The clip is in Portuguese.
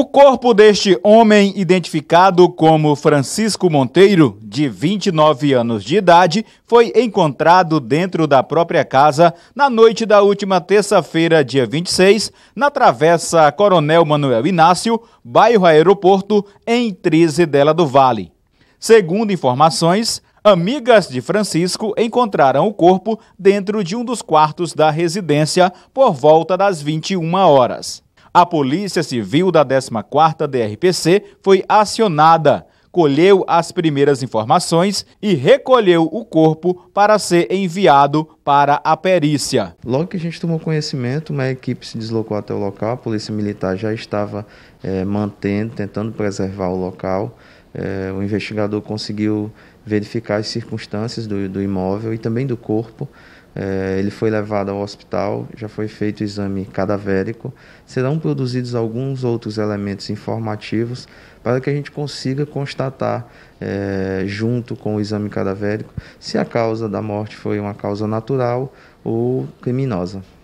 O corpo deste homem, identificado como Francisco Monteiro, de 29 anos de idade, foi encontrado dentro da própria casa na noite da última terça-feira, dia 26, na Travessa Coronel Manuel Inácio, bairro Aeroporto, em Trise dela do Vale. Segundo informações, amigas de Francisco encontraram o corpo dentro de um dos quartos da residência por volta das 21 horas. A Polícia Civil da 14ª DRPC foi acionada, colheu as primeiras informações e recolheu o corpo para ser enviado para a perícia. Logo que a gente tomou conhecimento, uma equipe se deslocou até o local, a Polícia Militar já estava é, mantendo, tentando preservar o local. É, o investigador conseguiu verificar as circunstâncias do, do imóvel e também do corpo é, ele foi levado ao hospital, já foi feito o exame cadavérico. Serão produzidos alguns outros elementos informativos para que a gente consiga constatar, é, junto com o exame cadavérico, se a causa da morte foi uma causa natural ou criminosa.